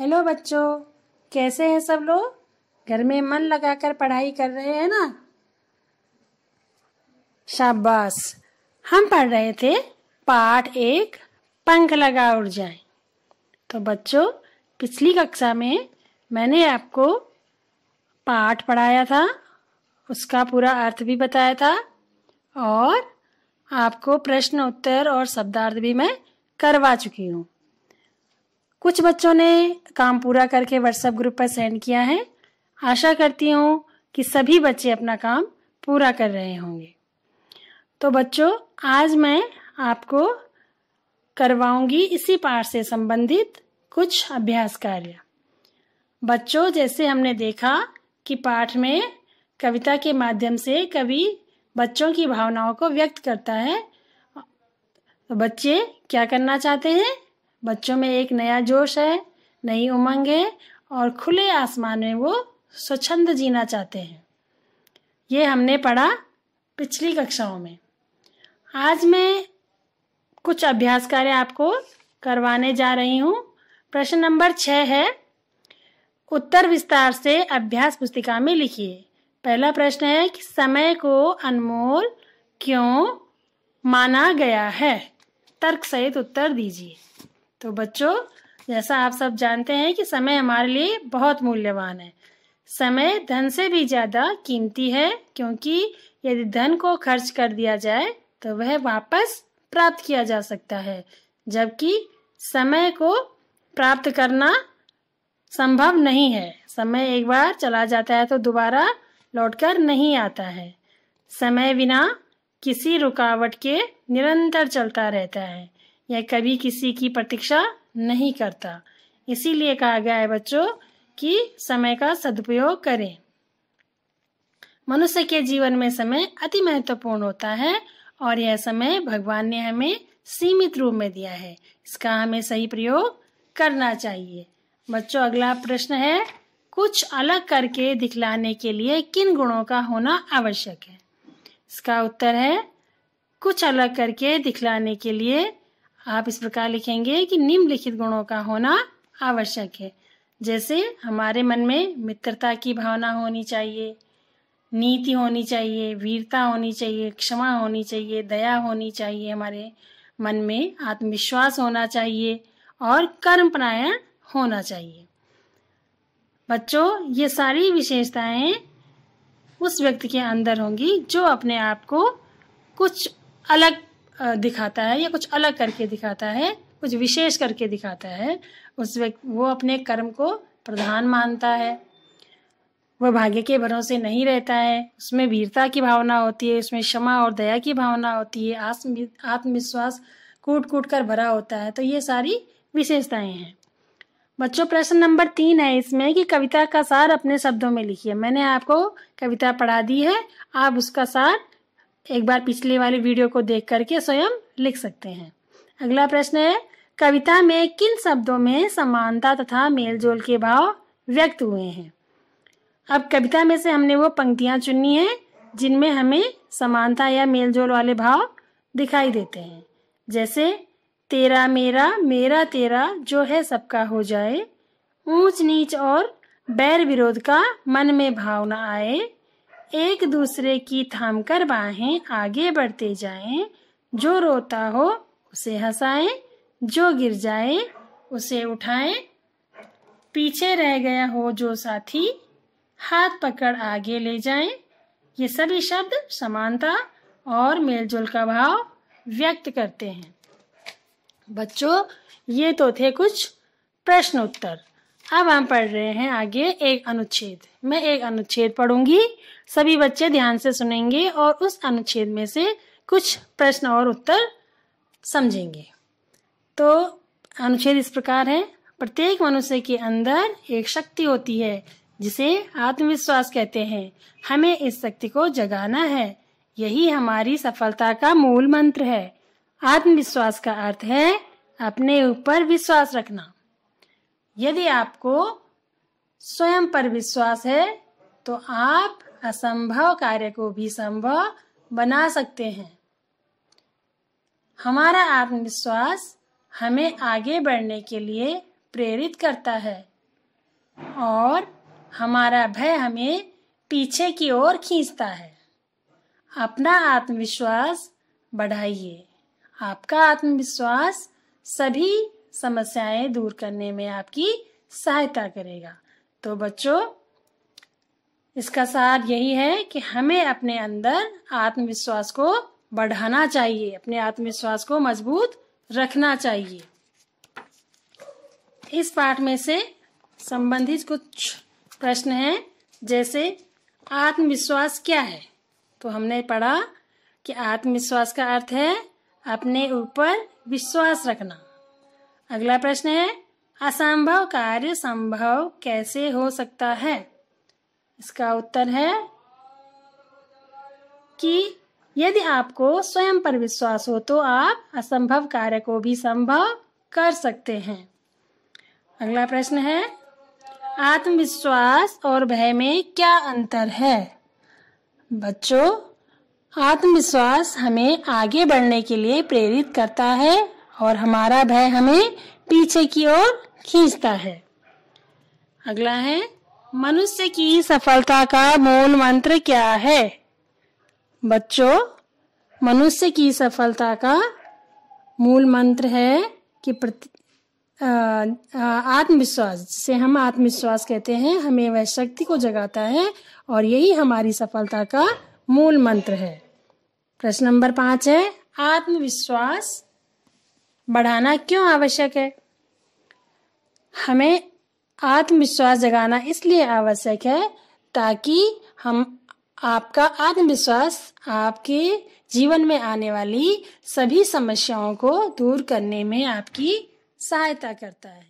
hello बच्चों कैसे हैं सब लोग घर में मन लगाकर पढ़ाई कर रहे हैं ना शाबाश हम पढ़ रहे थे पाठ एक पंख लगा उड़ जाए तो बच्चों पिछली कक्षा में मैंने आपको पाठ पढ़ाया था उसका पूरा अर्थ भी बताया था और आपको प्रश्न उत्तर और शब्दार्थ भी मैं करवा चुकी हूँ कुछ बच्चों ने काम पूरा करके व्हाट्सएप ग्रुप पर सेंड किया है आशा करती हूँ कि सभी बच्चे अपना काम पूरा कर रहे होंगे तो बच्चों आज मैं आपको करवाऊंगी इसी पाठ से संबंधित कुछ अभ्यास कार्य बच्चों जैसे हमने देखा कि पाठ में कविता के माध्यम से कवि बच्चों की भावनाओं को व्यक्त करता है तो बच्चे क्या करना चाहते हैं बच्चों में एक नया जोश है नई उमंग है और खुले आसमान में वो स्वच्छंद जीना चाहते हैं ये हमने पढ़ा पिछली कक्षाओं में आज मैं कुछ अभ्यास कार्य आपको करवाने जा रही हूँ प्रश्न नंबर छः है उत्तर विस्तार से अभ्यास पुस्तिका में लिखिए पहला प्रश्न है कि समय को अनमोल क्यों माना गया है तर्क सहित उत्तर दीजिए तो बच्चों जैसा आप सब जानते हैं कि समय हमारे लिए बहुत मूल्यवान है समय धन से भी ज़्यादा कीमती है क्योंकि यदि धन को खर्च कर दिया जाए तो वह वापस प्राप्त किया जा सकता है जबकि समय को प्राप्त करना संभव नहीं है समय एक बार चला जाता है तो दोबारा लौटकर नहीं आता है समय बिना किसी रुकावट के निरंतर चलता रहता है या कभी किसी की प्रतीक्षा नहीं करता इसीलिए कहा गया है बच्चों कि समय का सदुपयोग करें मनुष्य के जीवन में समय अति महत्वपूर्ण होता है और यह समय भगवान ने हमें सीमित रूप में दिया है इसका हमें सही प्रयोग करना चाहिए बच्चों अगला प्रश्न है कुछ अलग करके दिखलाने के लिए किन गुणों का होना आवश्यक है इसका उत्तर है कुछ अलग करके दिखलाने के लिए आप इस प्रकार लिखेंगे कि निम्नलिखित गुणों का होना आवश्यक है जैसे हमारे मन में मित्रता की भावना होनी चाहिए नीति होनी चाहिए वीरता होनी चाहिए क्षमा होनी चाहिए दया होनी चाहिए हमारे मन में आत्मविश्वास होना चाहिए और कर्म प्रायण होना चाहिए बच्चों ये सारी विशेषताएं उस व्यक्ति के अंदर होंगी जो अपने आप को कुछ अलग दिखाता है या कुछ अलग करके दिखाता है कुछ विशेष करके दिखाता है उस व्यक्ति वो अपने कर्म को प्रधान मानता है वह भाग्य के भरोसे नहीं रहता है उसमें वीरता की भावना होती है उसमें क्षमा और दया की भावना होती है आत्म आत्मविश्वास कूट कूट कर भरा होता है तो ये सारी विशेषताएं हैं बच्चों प्रश्न नंबर तीन है इसमें कि कविता का सार अपने शब्दों में लिखिए मैंने आपको कविता पढ़ा दी है आप उसका सार एक बार पिछले वाले वीडियो को देख करके स्वयं लिख सकते हैं अगला प्रश्न है कविता में किन शब्दों में समानता तथा मेलजोल के भाव व्यक्त हुए हैं अब कविता में से हमने वो पंक्तियां चुनी है जिनमें हमें समानता या मेलजोल वाले भाव दिखाई देते हैं जैसे तेरा मेरा मेरा तेरा जो है सबका हो जाए ऊंच नीच और बैर विरोध का मन में भावना आए एक दूसरे की थाम कर बाहें आगे बढ़ते जाएं जो रोता हो उसे हंसाएं जो गिर जाए उसे उठाएं पीछे रह गया हो जो साथी हाथ पकड़ आगे ले जाएं ये सभी शब्द समानता और मेलजोल का भाव व्यक्त करते हैं बच्चों ये तो थे कुछ प्रश्न उत्तर अब हम पढ़ रहे हैं आगे एक अनुच्छेद मैं एक अनुच्छेद पढ़ूंगी सभी बच्चे ध्यान से सुनेंगे और उस अनुच्छेद में से कुछ प्रश्न और उत्तर समझेंगे तो अनुच्छेद इस प्रकार है प्रत्येक मनुष्य के अंदर एक शक्ति होती है जिसे आत्मविश्वास कहते हैं हमें इस शक्ति को जगाना है यही हमारी सफलता का मूल मंत्र है आत्मविश्वास का अर्थ है अपने ऊपर विश्वास रखना यदि आपको स्वयं पर विश्वास है तो आप असंभव कार्य को भी संभव बना सकते हैं हमारा आत्मविश्वास हमें आगे बढ़ने के लिए प्रेरित करता है और हमारा भय हमें पीछे की ओर खींचता है अपना आत्मविश्वास बढ़ाइए आपका आत्मविश्वास सभी समस्याएं दूर करने में आपकी सहायता करेगा तो बच्चों इसका सार यही है कि हमें अपने अंदर आत्मविश्वास को बढ़ाना चाहिए अपने आत्मविश्वास को मजबूत रखना चाहिए इस पाठ में से संबंधित कुछ प्रश्न हैं जैसे आत्मविश्वास क्या है तो हमने पढ़ा कि आत्मविश्वास का अर्थ है अपने ऊपर विश्वास रखना अगला प्रश्न है असंभव कार्य संभव कैसे हो सकता है इसका उत्तर है कि यदि आपको स्वयं पर विश्वास हो तो आप असंभव कार्य को भी संभव कर सकते हैं अगला प्रश्न है आत्मविश्वास और भय में क्या अंतर है बच्चों आत्मविश्वास हमें आगे बढ़ने के लिए प्रेरित करता है और हमारा भय हमें पीछे की ओर खींचता है अगला है मनुष्य की सफलता का मूल मंत्र क्या है बच्चों मनुष्य की सफलता का मूल मंत्र है कि आत्मविश्वास जिसे हम आत्मविश्वास कहते हैं हमें वह शक्ति को जगाता है और यही हमारी सफलता का मूल मंत्र है प्रश्न नंबर पांच है आत्मविश्वास बढ़ाना क्यों आवश्यक है हमें आत्मविश्वास जगाना इसलिए आवश्यक है ताकि हम आपका आत्मविश्वास आपके जीवन में आने वाली सभी समस्याओं को दूर करने में आपकी सहायता करता है